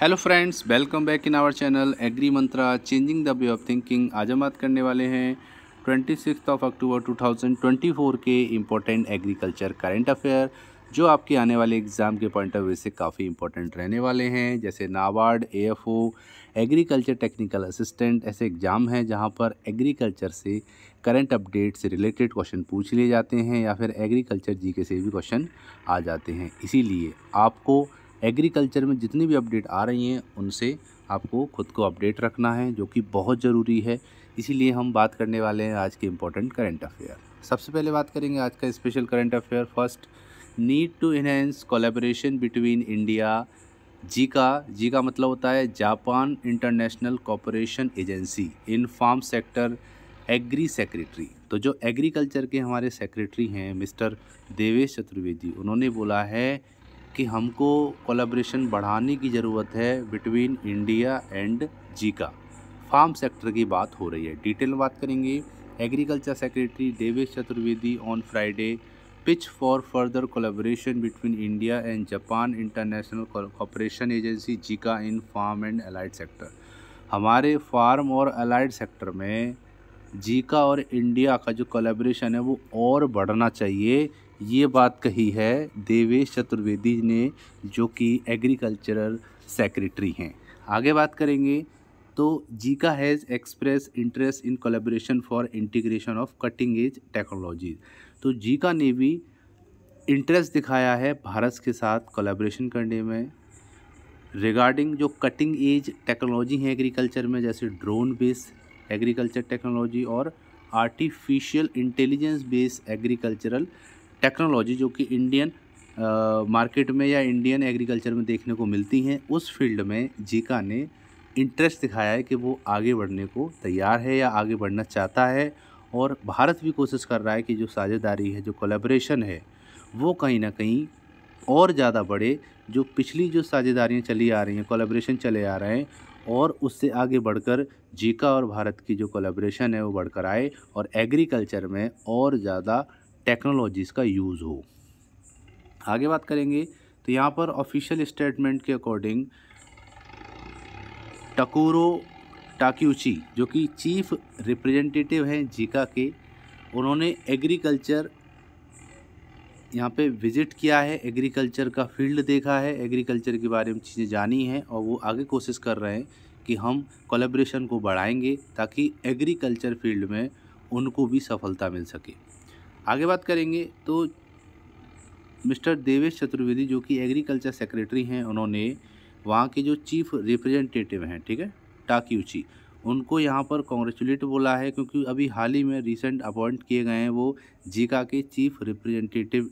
hello friends welcome back in our channel Agri Mantra changing the way of thinking आज हम बात करने वाले हैं ट्वेंटी सिक्स ऑफ अक्टूबर 2024 के इम्पोर्टेंट एग्रीकल्चर करेंट अफेयर जो आपके आने वाले एग्ज़ाम के पॉइंट ऑफ व्यू से काफ़ी इंपॉर्टेंट रहने वाले हैं जैसे NABARD AFO agriculture technical assistant ऐसे एग्ज़ाम हैं जहां पर एग्रीकल्चर से करंट अपडेट से रिलेटेड क्वेश्चन पूछ लिए जाते हैं या फिर एग्रीकल्चर जीके से भी क्वेश्चन आ जाते हैं इसीलिए आपको एग्रीकल्चर में जितनी भी अपडेट आ रही हैं उनसे आपको खुद को अपडेट रखना है जो कि बहुत ज़रूरी है इसीलिए हम बात करने वाले हैं आज के इम्पोर्टेंट करंट अफेयर सबसे पहले बात करेंगे आज का special current affair first need to enhance collaboration between India JICA JICA मतलब होता है Japan international cooperation agency in farm sector agri secretary तो जो एग्रीकल्चर के हमारे सेक्रेटरी हैं मिस्टर देवेश चतुर्वेदी उन्होंने बोला है कि हमको कोलाब्रेशन बढ़ाने की ज़रूरत है बिटवीन इंडिया एंड जी का फार्म सेक्टर की बात हो रही है डिटेल में बात करेंगे agriculture secretary Devesh Chaturvedi on Friday pitch for further collaboration between India and Japan international Cooperation agency JICA in farm and allied sector हमारे फार्म और अलाइड सेक्टर में जीका और इंडिया का जो कोलेब्रेशन है वो और बढ़ना चाहिए ये बात कही है देवेश चतुर्वेदी ने जो कि एग्रीकल्चरल सेक्रेटरी हैं आगे बात करेंगे तो JICA has express interest in collaboration for integration of cutting edge technologies तो जीका ने भी इंटरेस्ट दिखाया है भारत के साथ कोलेब्रेशन करने में रिगार्डिंग जो कटिंग एज टेक्नोलॉजी है एग्रीकल्चर में जैसे ड्रोन बेस्ड एग्रीकल्चर टेक्नोलॉजी और artificial intelligence based agricultural technology जो कि इंडियन मार्केट में या इंडियन एग्रीकल्चर में देखने को मिलती हैं उस फील्ड में जीका ने इंटरेस्ट दिखाया है कि वो आगे बढ़ने को तैयार है या आगे बढ़ना चाहता है और भारत भी कोशिश कर रहा है कि जो साझेदारी है जो कोलेब्रेशन है वो कहीं ना कहीं और ज़्यादा बढ़े जो पिछली जो साझेदारियाँ चली आ रही हैं कोलेब्रेशन चले आ रहे हैं और उससे आगे बढ़कर जीका और भारत की जो कोलेब्रेशन है वो बढ़कर आए और एग्रीकल्चर में और ज़्यादा टेक्नोलॉजीज़ का यूज़ हो आगे बात करेंगे तो यहाँ पर ऑफिशियल स्टेटमेंट के अकॉर्डिंग टकोरो टाक्यूची जो कि चीफ रिप्रेजेंटेटिव हैं जीका के उन्होंने एग्रीकल्चर यहाँ पे विज़िट किया है एग्रीकल्चर का फील्ड देखा है एग्रीकल्चर के बारे में चीज़ें जानी हैं और वो आगे कोशिश कर रहे हैं कि हम कोलेब्रेशन को बढ़ाएंगे ताकि एग्रीकल्चर फील्ड में उनको भी सफलता मिल सके आगे बात करेंगे तो मिस्टर देवेश चतुर्वेदी जो कि एग्रीकल्चर सेक्रेटरी हैं उन्होंने वहाँ के जो चीफ रिप्रेजेंटेटिव हैं ठीक है टाक्यूची उनको यहाँ पर कॉन्ग्रेचुलेट बोला है क्योंकि अभी हाल ही में रिसेंट अपॉइंट किए गए हैं वो जीका के चीफ रिप्रेजेंटेटिव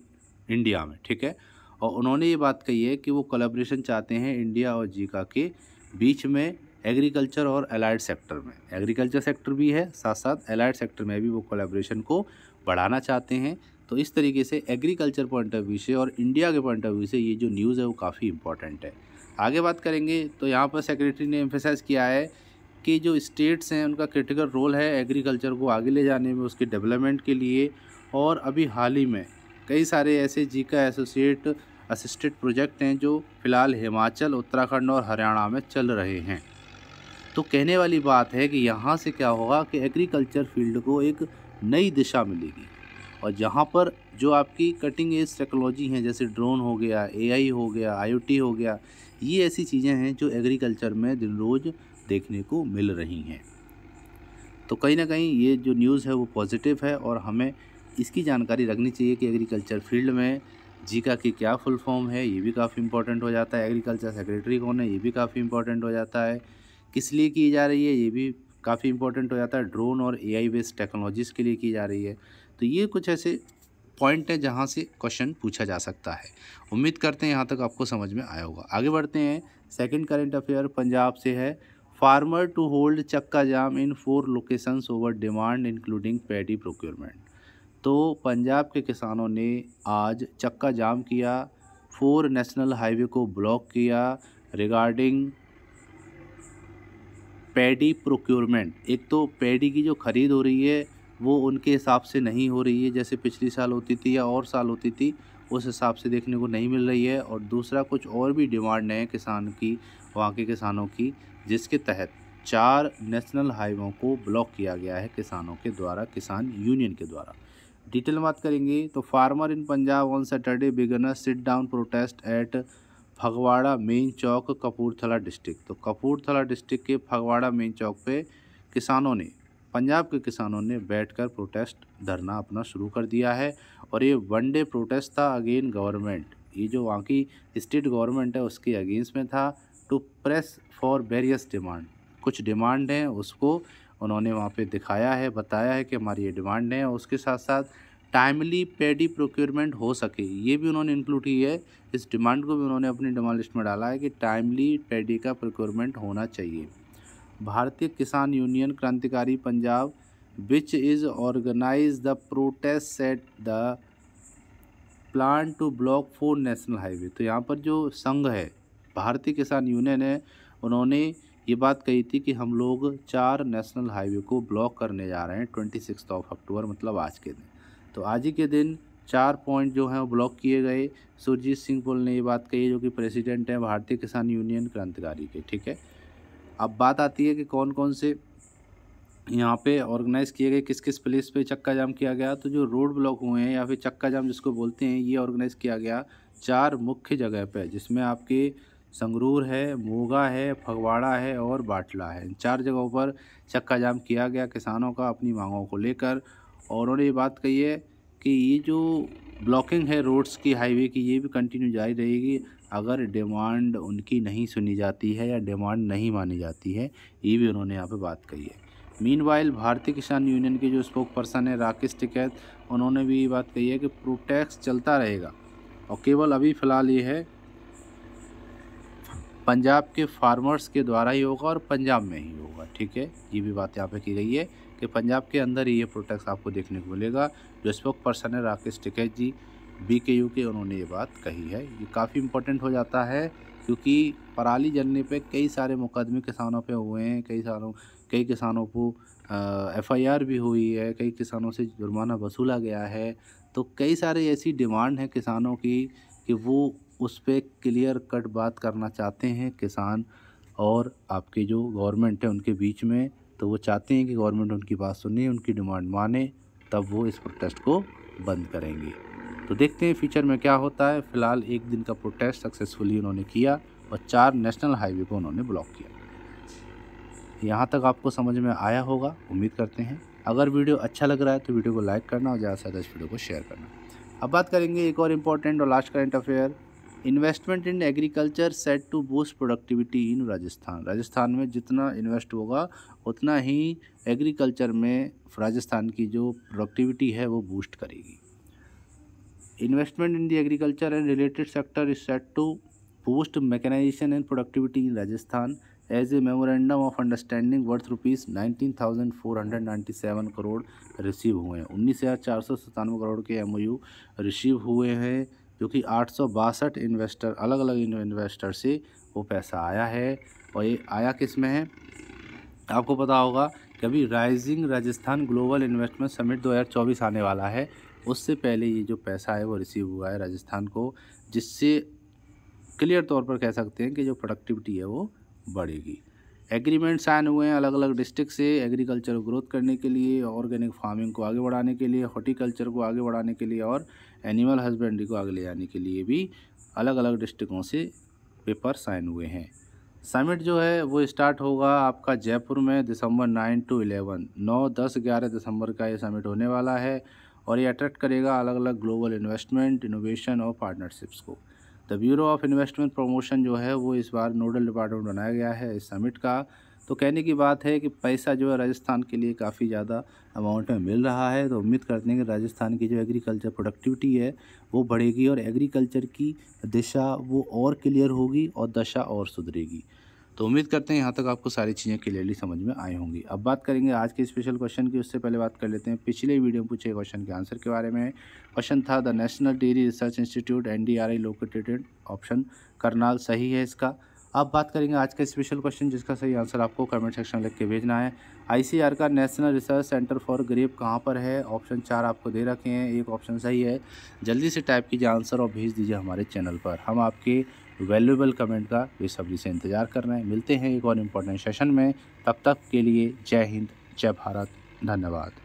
इंडिया में ठीक है और उन्होंने ये बात कही है कि वो कोलेब्रेशन चाहते हैं इंडिया और जीका के बीच में एग्रीकल्चर और एलाइड सेक्टर में एग्रीकल्चर सेक्टर भी है साथ साथ एलाइड सेक्टर में भी वो कोलेब्रेशन को बढ़ाना चाहते हैं तो इस तरीके से एग्रीकल्चर पॉइंट ऑफ व्यू से और इंडिया के पॉइंट ऑफ व्यू से ये जो न्यूज़ है वो काफ़ी इंपॉर्टेंट है आगे बात करेंगे तो यहाँ पर सेक्रेटरी ने एम्फेसाइज किया है कि जो स्टेट्स हैं उनका क्रिटिकल रोल है एग्रीकल्चर को आगे ले जाने में उसके डेवलपमेंट के लिए और अभी हाल ही में कई सारे ऐसे जी का एसोसिएट असिस्टेड प्रोजेक्ट हैं जो फ़िलहाल हिमाचल उत्तराखंड और हरियाणा में चल रहे हैं तो कहने वाली बात है कि यहाँ से क्या होगा कि एग्रीकल्चर फील्ड को एक नई दिशा मिलेगी और जहाँ पर जो आपकी कटिंग एज टेक्नोलॉजी हैं जैसे ड्रोन हो गया एआई हो गया आईओटी हो गया ये ऐसी चीज़ें हैं जो एग्रीकल्चर में दिन रोज़ देखने को मिल रही हैं तो कहीं ना कहीं ये जो न्यूज़ है वो पॉजिटिव है और हमें इसकी जानकारी रखनी चाहिए कि एग्रीकल्चर फील्ड में जीका की क्या फुल फॉर्म है ये भी काफ़ी इंपॉर्टेंट हो जाता है एग्रीकल्चर सेक्रेटरी कौन है ये भी काफ़ी इंपॉर्टेंट हो जाता है किस लिए की जा रही है ये भी काफ़ी इंपॉर्टेंट हो जाता है ड्रोन और ए आई बेस्ड टेक्नोलॉजीज़ के लिए की जा रही है तो ये कुछ ऐसे पॉइंट हैं जहाँ से क्वेश्चन पूछा जा सकता है उम्मीद करते हैं यहाँ तक आपको समझ में आया होगा आगे बढ़ते हैं सेकेंड करेंट अफेयर पंजाब से है farmer to hold chakka jam in four locations over demand including paddy procurement तो पंजाब के किसानों ने आज चक्का जाम किया फोर नेशनल हाईवे को ब्लॉक किया रिगार्डिंग पैडी प्रोक्योरमेंट एक तो पैडी की जो ख़रीद हो रही है वो उनके हिसाब से नहीं हो रही है जैसे पिछली साल होती थी या और साल होती थी उस हिसाब से देखने को नहीं मिल रही है और दूसरा कुछ और भी डिमांड है किसान की वहाँ के किसानों की जिसके तहत चार नेशनल हाईवे को ब्लॉक किया गया है किसानों के द्वारा किसान यूनियन के द्वारा डिटेल बात करेंगे तो farmer in Punjab on Saturday began sit down protest at Phagwara main chowk Kapurthala district तो कपूरथला डिस्ट्रिक्ट के फगवाड़ा मेन चौक पे किसानों ने पंजाब के किसानों ने बैठकर प्रोटेस्ट धरना अपना शुरू कर दिया है और ये वन डे प्रोटेस्ट था अगेन गवर्नमेंट ये जो वहाँ की स्टेट गवर्नमेंट है उसके अगेंस्ट में था to press for various demand कुछ डिमांड हैं उसको उन्होंने वहाँ पे दिखाया है बताया है कि हमारी ये डिमांड है उसके साथ साथ टाइमली पेडी प्रोक्योरमेंट हो सके ये भी उन्होंने इंक्लूड की है इस डिमांड को भी उन्होंने अपनी डिमांड लिस्ट में डाला है कि टाइमली पेडी का प्रोक्योरमेंट होना चाहिए भारतीय Kisan union Krantikari Punjab which is organise the protest at the plan to block four national highway तो यहाँ पर जो संघ है भारतीय किसान यूनियन है उन्होंने ये बात कही थी कि हम लोग चार नेशनल हाईवे को ब्लॉक करने जा रहे हैं ट्वेंटी सिक्स ऑफ अक्टूबर मतलब आज के दिन तो आज ही के दिन चार पॉइंट जो हैं वो ब्लॉक किए गए सुरजीत सिंह पुल ने ये बात कही जो कि प्रेसिडेंट हैं भारतीय किसान यूनियन क्रांतिकारी के ठीक है अब बात आती है कि कौन कौन से यहाँ पे ऑर्गेनाइज़ किए गए किस किस प्लेस पे चक्का जाम किया गया तो जो रोड ब्लॉक हुए हैं या फिर चक्का जाम जिसको बोलते हैं ये ऑर्गेनाइज़ किया गया चार मुख्य जगह पे जिसमें आपके संगरूर है मोगा है फगवाड़ा है और बाटला है इन चार जगहों पर चक्का जाम किया गया किसानों का अपनी मांगों को लेकर और उन्होंने ये बात कही है कि ये जो ब्लॉकिंग है रोड्स की हाईवे की ये भी कंटिन्यू जारी रहेगी अगर डिमांड उनकी नहीं सुनी जाती है या डिमांड नहीं मानी जाती है ये भी उन्होंने यहाँ पे बात कही है मीन वाइल भारतीय किसान यूनियन के जो स्पोक पर्सन है राकेश टिकैत उन्होंने भी ये बात कही है कि प्रोटेक्स चलता रहेगा और केवल अभी फ़िलहाल ये है पंजाब के फार्मर्स के द्वारा ही होगा और पंजाब में ही होगा ठीक है ये भी बात यहाँ पर की गई है कि पंजाब के अंदर ही ये प्रोडक्ट्स आपको देखने को मिलेगा जो स्पोक पर्सन है Rakesh Tikait ji B K U के उन्होंने ये बात कही है ये काफ़ी इंपॉर्टेंट हो जाता है क्योंकि पराली जलने पे कई सारे मुकदमे किसानों पे हुए हैं कई सारों कई किसानों को एफआईआर भी हुई है कई किसानों से जुर्माना वसूला गया है तो कई सारे ऐसी डिमांड हैं किसानों की कि वो उस पर क्लियर कट बात करना चाहते हैं किसान और आपके जो गवर्नमेंट है उनके बीच में तो वो चाहते हैं कि गवर्नमेंट उनकी बात सुने उनकी डिमांड माने तब वो इस प्रोटेस्ट को बंद करेंगे तो देखते हैं फ्यूचर में क्या होता है फिलहाल एक दिन का प्रोटेस्ट सक्सेसफुली उन्होंने किया और चार नेशनल हाईवे को उन्होंने ब्लॉक किया यहाँ तक आपको समझ में आया होगा उम्मीद करते हैं अगर वीडियो अच्छा लग रहा है तो वीडियो को लाइक करना और ज़्यादा से ज़्यादा इस वीडियो को शेयर करना अब बात करेंगे एक और इम्पॉर्टेंट और last current affair investment in agriculture set to boost productivity in Rajasthan Rajasthan में जितना इन्वेस्ट होगा उतना ही एग्रीकल्चर में राजस्थान की जो प्रोडक्टिविटी है वो बूस्ट करेगी investment in the agriculture and related sector is set to boost mechanisation and productivity in Rajasthan as a memorandum of understanding worth rupees nineteen thousand four hundred ninety seven crore receive हुए हैं उन्नीस हज़ार चार सौ सत्तानवे करोड़ के एम रिसीव हुए हैं क्योंकि आठ इन्वेस्टर अलग अलग इन्वेस्टर से वो पैसा आया है और ये आया किस में है आपको पता होगा कि अभी rising Rajasthan global investment summit 2024 आने वाला है उससे पहले ये जो पैसा है वो रिसीव हुआ है राजस्थान को जिससे क्लियर तौर पर कह सकते हैं कि जो प्रोडक्टिविटी है वो बढ़ेगी एग्रीमेंट साइन हुए हैं अलग अलग डिस्ट्रिक्ट से एग्रीकल्चर को ग्रोथ करने के लिए ऑर्गेनिक फार्मिंग को आगे बढ़ाने के लिए हॉर्टिकल्चर को आगे बढ़ाने के लिए और एनिमल हस्बेंड्री को आगे ले जाने के लिए भी अलग अलग डिस्ट्रिक्टों से पेपर साइन हुए हैं समिट जो है वो स्टार्ट होगा आपका जयपुर में दिसंबर नाइन टू इलेवन नौ दस ग्यारह दिसंबर का ये समिट होने वाला है और ये अट्रैक्ट करेगा अलग अलग ग्लोबल इन्वेस्टमेंट इनोवेशन और पार्टनरशिप्स को the bureau of investment promotion जो है वो इस बार नोडल डिपार्टमेंट बनाया गया है इस समिट का तो कहने की बात है कि पैसा जो है राजस्थान के लिए काफ़ी ज़्यादा अमाउंट में मिल रहा है तो उम्मीद करते हैं कि राजस्थान की जो एग्रीकल्चर प्रोडक्टिविटी है वो बढ़ेगी और एग्रीकल्चर की दिशा वो और क्लियर होगी और दशा और सुधरेगी तो उम्मीद करते हैं यहाँ तक आपको सारी चीज़ें क्लियरली समझ में आई होंगी अब बात करेंगे आज के स्पेशल क्वेश्चन की उससे पहले बात कर लेते हैं पिछले वीडियो में पूछे क्वेश्चन के आंसर के बारे में क्वेश्चन था the national dairy research institute N D R I located option Karnal सही है इसका अब बात करेंगे आज का स्पेशल क्वेश्चन जिसका सही आंसर आपको कमेंट सेक्शन में लिख के भेजना है आईसीआर का national research centre for grape कहाँ पर है ऑप्शन चार आपको दे रखे हैं एक ऑप्शन सही है जल्दी से टाइप कीजिए आंसर और भेज दीजिए हमारे चैनल पर हम आपके वैल्यूबल कमेंट का बेसब्री से इंतज़ार कर रहे हैं मिलते हैं एक और इम्पोर्टेंट सेशन में तब तक के लिए जय हिंद जय भारत धन्यवाद